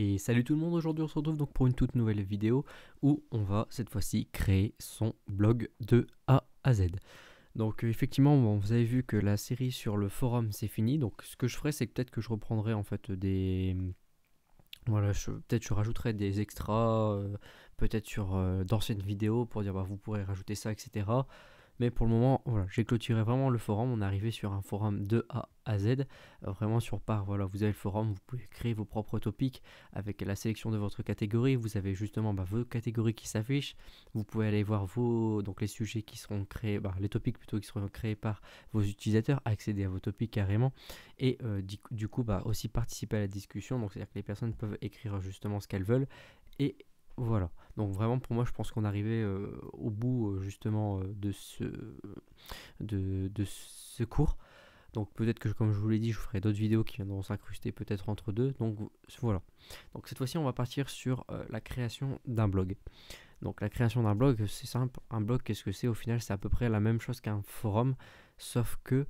Et salut tout le monde, aujourd'hui on se retrouve donc pour une toute nouvelle vidéo où on va cette fois-ci créer son blog de A à Z. Donc effectivement, vous avez vu que la série sur le forum c'est fini, donc ce que je ferai c'est peut-être que je reprendrai en fait des... Voilà, peut-être je rajouterai des extras, euh, peut-être sur euh, d'anciennes vidéos pour dire bah vous pourrez rajouter ça, etc. Mais pour le moment, voilà, j'ai clôturé vraiment le forum. On est arrivé sur un forum de A à Z, euh, vraiment sur par. Voilà, vous avez le forum, vous pouvez créer vos propres topics avec la sélection de votre catégorie. Vous avez justement bah, vos catégories qui s'affichent. Vous pouvez aller voir vos donc les sujets qui seront créés, bah, les topics plutôt qui seront créés par vos utilisateurs, accéder à vos topics carrément et euh, du, coup bah, aussi participer à la discussion. Donc c'est-à-dire que les personnes peuvent écrire justement ce qu'elles veulent et voilà. Donc vraiment pour moi je pense qu'on arrivait arrivé euh, au bout euh, justement euh, de, ce, de, de, ce cours. Donc peut-être que comme je vous l'ai dit je ferai d'autres vidéos qui viendront s'incruster peut-être entre deux. Donc voilà. Donc cette fois-ci on va partir sur la création d'un blog. Donc la création d'un blog c'est simple. Un blog qu'est-ce que c'est au final c'est à peu près la même chose qu'un forum sauf que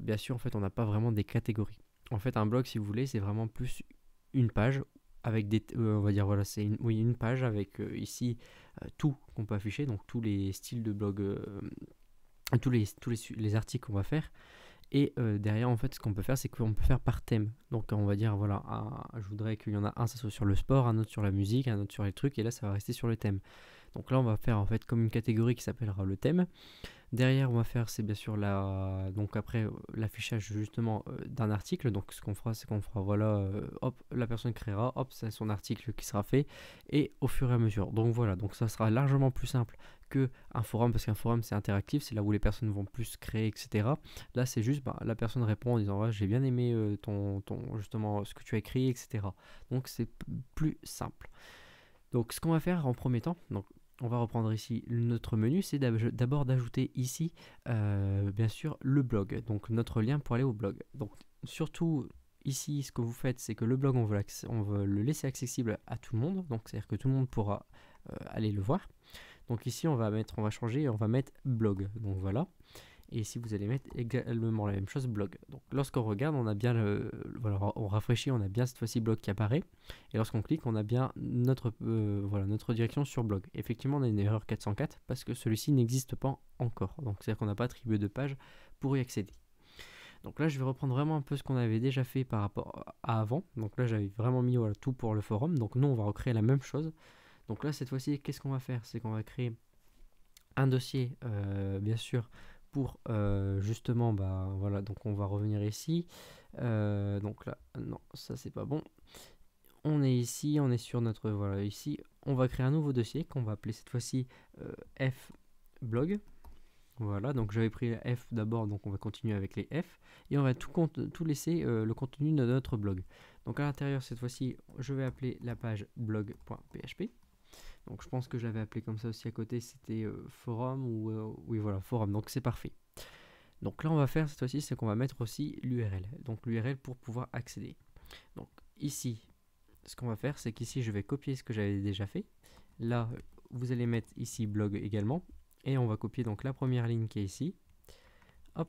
bien sûr en fait on n'a pas vraiment des catégories. En fait un blog si vous voulez c'est vraiment plus une page avec des, euh, on va dire voilà, c'est une, oui, une page avec euh, ici euh, tout qu'on peut afficher, donc tous les styles de blog, tous les tous les, articles qu'on va faire. Et derrière, en fait, ce qu'on peut faire, c'est qu'on peut faire par thème. Donc, on va dire, voilà, je voudrais qu'il y en a un, ça soit sur le sport, un autre sur la musique, un autre sur les trucs, et là, ça va rester sur le thème. Donc là, on va faire en fait comme une catégorie qui s'appellera le thème. Derrière, on va faire, c'est bien sûr la, donc après l'affichage justement euh, d'un article. Donc ce qu'on fera, c'est qu'on fera, voilà, euh, hop, la personne créera, hop, c'est son article qui sera fait et au fur et à mesure. Donc voilà, donc ça sera largement plus simple que un forum parce qu'un forum c'est interactif, c'est là où les personnes vont plus créer, etc. Là, c'est juste, bah, la personne répond en disant, j'ai bien aimé euh, ton, ton, justement ce que tu as écrit, etc. Donc c'est plus simple. Donc ce qu'on va faire en premier temps, donc on va reprendre ici notre menu, c'est d'abord d'ajouter ici, euh, bien sûr, le blog, donc notre lien pour aller au blog. Donc, surtout, ici, ce que vous faites, c'est que le blog, on veut, on le laisser accessible à tout le monde, donc c'est-à-dire que tout le monde pourra euh, aller le voir. Donc ici, on va mettre, on va changer, on va mettre blog, donc voilà. Et ici, vous allez mettre également la même chose, blog. Donc, lorsqu'on regarde, on a bien le, voilà, on rafraîchit, on a bien cette fois-ci blog qui apparaît. Et lorsqu'on clique, on a bien notre, euh, voilà, notre direction sur blog. Effectivement, on a une erreur 404 parce que celui-ci n'existe pas encore. Donc, c'est-à-dire qu'on n'a pas attribué de page pour y accéder. Donc là, je vais reprendre vraiment un peu ce qu'on avait déjà fait par rapport à avant. Donc là, j'avais vraiment mis voilà, tout pour le forum. Donc nous, on va recréer la même chose. Donc là, cette fois-ci, qu'est-ce qu'on va faire C'est qu'on va créer un dossier, euh, bien sûr, pour euh, justement, bah voilà, donc on va revenir ici. Euh, donc là, non, ça c'est pas bon. On est ici, on est sur notre, voilà, ici, on va créer un nouveau dossier qu'on va appeler cette fois-ci euh, F blog. Voilà, donc j'avais pris F d'abord, donc on va continuer avec les F. Et on va tout, tout laisser le contenu de notre blog. Donc à l'intérieur, cette fois-ci, je vais appeler la page blog.php. Donc je pense que j'avais appelé comme ça aussi à côté, c'était euh, forum ou euh, oui voilà forum. Donc c'est parfait. Donc là on va faire cette fois-ci, c'est qu'on va mettre aussi l'URL. Donc l'URL pour pouvoir accéder. Donc ici, ce qu'on va faire, c'est qu'ici je vais copier ce que j'avais déjà fait. Là, vous allez mettre ici blog également. Et on va copier donc la première ligne qui est ici. Hop.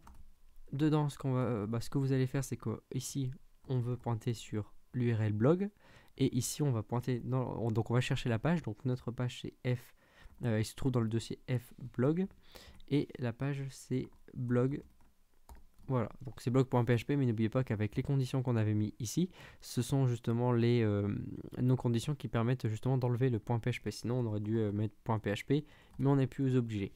Dedans, ce, qu'on va, euh, bah, ce que vous allez faire, c'est qu'ici, on veut pointer sur l'URL blog. Et ici, on va pointer, dans, donc on va chercher la page. Donc notre page c'est F, euh, il se trouve dans le dossier F blog. Et la page c'est blog. Voilà, donc c'est blog.php, mais n'oubliez pas qu'avec les conditions qu'on avait mis ici, ce sont justement les, euh, nos conditions qui permettent justement d'enlever le .php. Sinon, on aurait dû euh, mettre .php, mais on n'est plus obligé.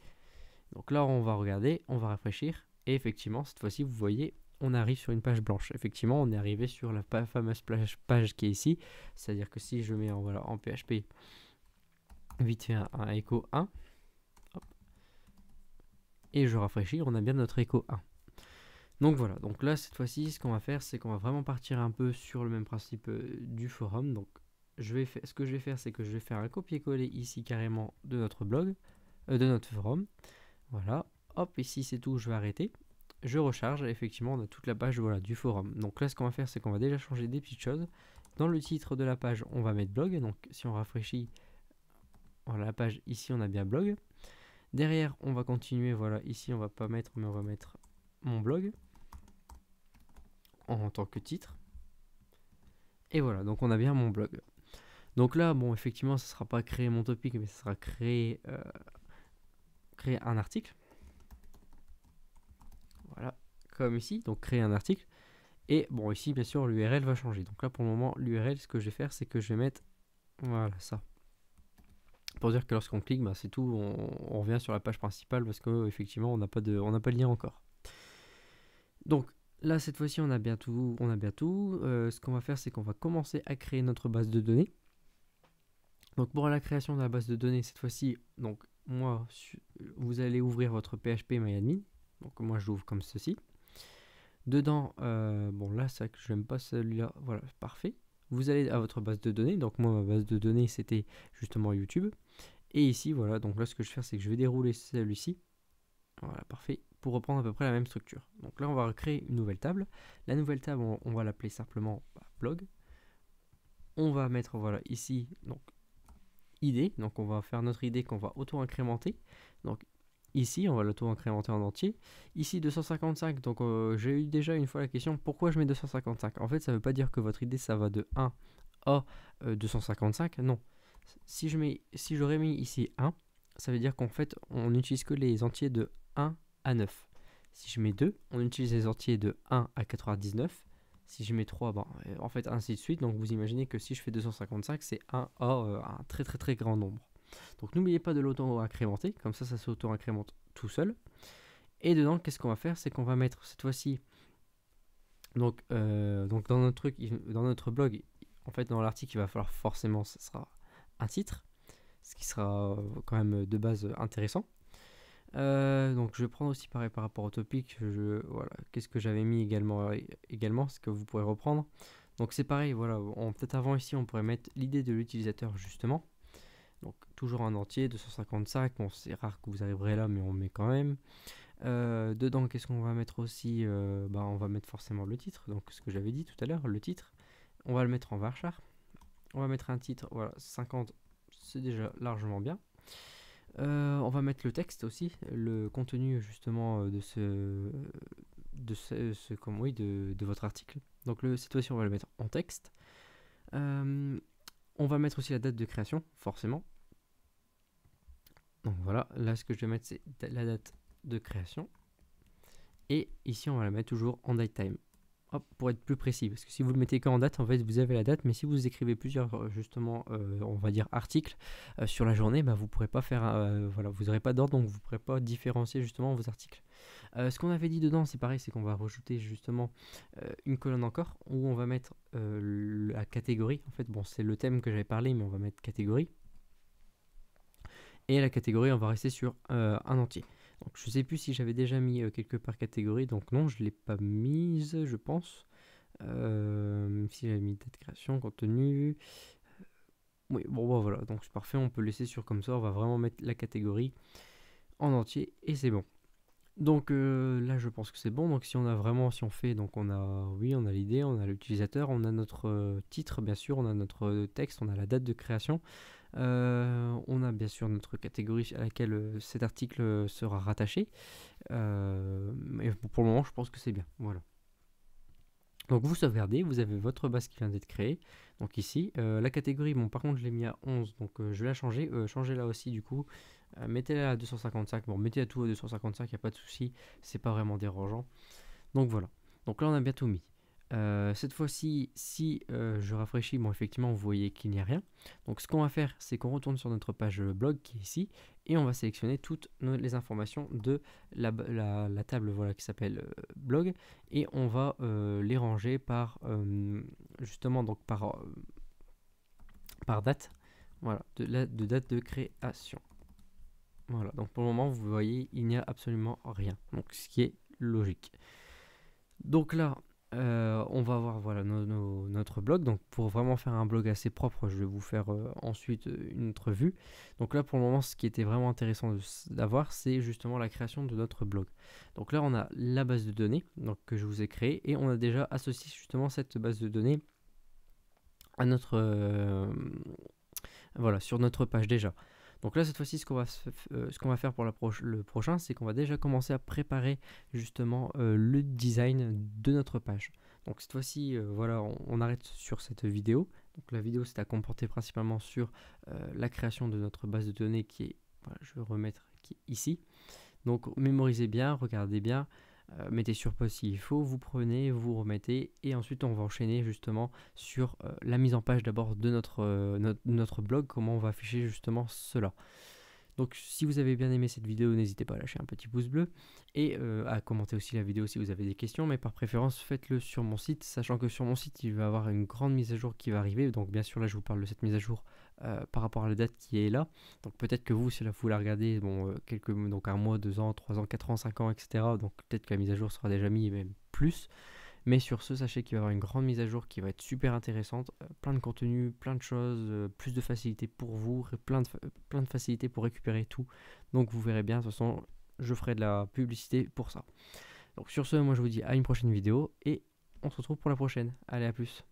Donc là, on va regarder, on va rafraîchir, et effectivement, cette fois-ci, vous voyez, on arrive sur une page blanche. Effectivement, on est arrivé sur la fameuse page, qui est ici. C'est-à-dire que si je mets en, voilà, en PHP vite fait un, écho 1, et je rafraîchis, on a bien notre écho 1. Donc voilà, donc là cette fois-ci, ce qu'on va faire, c'est qu'on va vraiment partir un peu sur le même principe euh, du forum. Donc je vais ce que je vais faire, c'est que je vais faire un copier-coller ici carrément de notre blog, euh, de notre forum. Voilà, hop, ici c'est tout, je vais arrêter je recharge, effectivement, on a toute la page voilà, du forum. Donc là, ce qu'on va faire, c'est qu'on va déjà changer des petites choses. Dans le titre de la page, on va mettre blog. Donc si on rafraîchit la page, ici, on a bien blog. Derrière, on va continuer. Voilà, ici, on va pas mettre, mais on va mettre mon blog en, tant que titre. Et voilà, donc on a bien mon blog. Donc là, bon, effectivement, ce ne sera pas créer mon topic, mais ce sera créer euh, un article ici, donc créer un article. Et bon, ici, bien sûr, l'URL va changer. Donc là, pour le moment, l'URL, ce que je vais faire, c'est que je vais mettre, voilà, ça. Pour dire que lorsqu'on clique, bah, c'est tout, on, revient sur la page principale parce que effectivement on n'a pas, de, on n'a pas de lien encore. Donc là, cette fois-ci, on a bien tout. On a bien tout. Euh, ce qu'on va faire, c'est qu'on va commencer à créer notre base de données. Donc pour la création de la base de données, cette fois-ci, donc moi, vous allez ouvrir votre PHP MyAdmin. Donc moi, j'ouvre comme ceci. Dedans, euh, bon là, ça que j'aime pas celui-là, voilà, parfait. Vous allez à votre base de données, donc moi ma base de données c'était justement YouTube. Et ici, voilà, donc là ce que je vais faire c'est que je vais dérouler celui-ci. Voilà, parfait, pour reprendre à peu près la même structure. Donc là on va créer une nouvelle table. La nouvelle table, on, va l'appeler simplement bah, blog. On va mettre, voilà, ici, donc idée. Donc on va faire notre idée qu'on va auto-incrémenter. Donc ici, on va l'auto-incrémenter en entier. Ici 255, donc euh, j'ai eu déjà une fois la question pourquoi je mets 255 En fait ça ne veut pas dire que votre idée ça va de 1 à 255, euh, non. Si je mets, si j'aurais mis ici 1, ça veut dire qu'en fait on n'utilise que les entiers de 1 à 9. Si je mets 2, on utilise les entiers de 1 à 99. Si je mets 3, bon, euh, en fait ainsi de suite. Donc vous imaginez que si je fais 255, c'est 1 à un très très très grand nombre. Donc n'oubliez pas de l'auto-incrémenter, comme ça ça s'auto-incrémente tout seul. Et dedans, qu'est-ce qu'on va faire C'est qu'on va mettre cette fois-ci, donc, euh, donc dans, notre truc, dans notre blog, en fait dans l'article, il va falloir forcément, ce sera un titre, ce qui sera euh, quand même de base euh, intéressant. donc je vais prends aussi pareil par rapport au topic, voilà, qu'est-ce que j'avais mis également, également, ce que vous pourrez reprendre. Donc c'est pareil, voilà, peut-être avant ici on pourrait mettre l'idée de l'utilisateur justement toujours un entier, 255, bon c'est rare que vous arriverez là mais on met quand même. Euh, dedans qu'est-ce qu'on va mettre aussi euh, bah, On va mettre forcément le titre, donc ce que j'avais dit tout à l'heure, le titre. On va le mettre en varchar. On va mettre un titre, voilà, 50, c'est déjà largement bien. Euh, on va mettre le texte aussi, le contenu justement de ce, de ce, comme, oui, de, votre article. Donc le, cette fois on va le mettre en texte. on va mettre aussi la date de création, forcément. Donc voilà, là ce que je vais mettre c'est la date de création. Et ici on va la mettre toujours en date time. pour être plus précis, parce que si vous le mettez qu'en date, en fait vous avez la date, mais si vous écrivez plusieurs euh, justement, euh, on va dire articles euh, sur la journée, bah, vous pourrez pas faire, voilà, vous n'aurez pas d'ordre, donc vous ne pourrez pas différencier justement vos articles. ce qu'on avait dit dedans, c'est pareil, c'est qu'on va rajouter justement une colonne encore où on va mettre la catégorie. En fait, bon, c'est le thème que j'avais parlé, mais on va mettre catégorie et la catégorie, on va rester sur euh, un entier. Donc je sais plus si j'avais déjà mis euh, quelque part catégorie, donc non, je ne l'ai pas mise, je pense. Euh, si j'avais mis date création, contenu. Oui, bon, bah, voilà, donc c'est parfait, on peut laisser sur comme ça, on va vraiment mettre la catégorie en entier et c'est bon. Donc euh, là, je pense que c'est bon. Donc si on a vraiment, si on fait, donc on a, oui, on a l'idée, on a l'utilisateur, on a notre euh, titre, bien sûr, on a notre euh, texte, on a la date de création, on a bien sûr notre catégorie à laquelle cet article sera rattaché. mais pour le moment, je pense que c'est bien. Voilà. Donc vous sauvegardez, vous avez votre base qui vient d'être créée. Donc ici, la catégorie, bon par contre je l'ai mis à 11, donc je vais la changer, changer là aussi du coup. Euh, mettez-la à 255. Bon, mettez à tout à 255, il n'y a pas de souci. C'est pas vraiment dérangeant. Donc voilà. Donc là, on a tout mis. Euh, cette fois-ci, si euh, je rafraîchis, bon, effectivement, vous voyez qu'il n'y a rien. Donc ce qu'on va faire, c'est qu'on retourne sur notre page blog qui est ici et on va sélectionner toutes les informations de la, table voilà, qui s'appelle blog et on va les ranger par justement donc par, par date. Voilà, de, la, de date de création. Voilà, donc pour le moment, vous voyez, il n'y a absolument rien. Donc ce qui est logique. Donc là, euh, on va voir voilà, notre blog. Donc pour vraiment faire un blog assez propre, je vais vous faire euh, ensuite euh, une autre vue. Donc là, pour le moment, ce qui était vraiment intéressant d'avoir, c'est justement la création de notre blog. Donc là, on a la base de données donc, que je vous ai créée et on a déjà associé justement cette base de données à notre... voilà, sur notre page déjà. Donc là, cette fois-ci, ce qu'on va, euh, va faire pour le prochain, c'est qu'on va déjà commencer à préparer justement euh, le design de notre page. Donc cette fois-ci, euh, voilà, on, arrête sur cette vidéo. Donc la vidéo, c'est à comporter principalement sur la création de notre base de données qui est, je vais remettre qui est ici. Donc mémorisez bien, regardez bien, euh, mettez sur pause s'il faut, vous prenez, vous remettez, et ensuite on va enchaîner justement sur euh, la mise en page d'abord de notre, euh, notre, notre, blog, comment on va afficher justement cela. Donc si vous avez bien aimé cette vidéo, n'hésitez pas à lâcher un petit pouce bleu et à commenter aussi la vidéo si vous avez des questions, mais par préférence faites-le sur mon site, sachant que sur mon site il va y avoir une grande mise à jour qui va arriver, donc bien sûr là je vous parle de cette mise à jour euh, par rapport à la date qui est là. Donc peut-être que vous, si vous la regardez, bon, euh, quelques, donc un mois, deux ans, trois ans, quatre ans, cinq ans, etc. Donc peut-être que la mise à jour sera déjà mise, même plus. Mais sur ce, sachez qu'il va y avoir une grande mise à jour qui va être super intéressante. Euh, plein de contenu, plein de choses, plus de facilité pour vous, plein de, plein de facilité pour récupérer tout. Donc vous verrez bien, de toute façon, je ferai de la publicité pour ça. Donc sur ce, moi je vous dis à une prochaine vidéo et on se retrouve pour la prochaine. Allez, à plus.